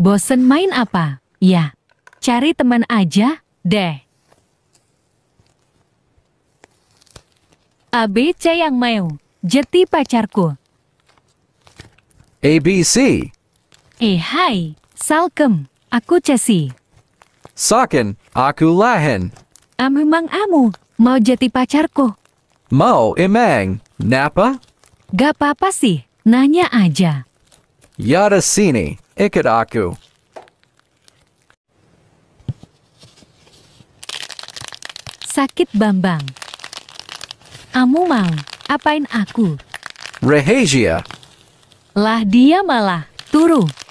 Bosen main apa? Ya, cari teman aja deh. ABC yang mau, jeti pacarku. ABC. Eh hai, Salkem, aku Cesi. Saken, aku Lahen. Amemang amu, mau jeti pacarku. Mau emang, napa? Gak apa-apa sih, nanya aja. Yada sini. Ikadaku. Sakit Bambang. Amu mau apain aku? Rehesia. Lah dia malah turu.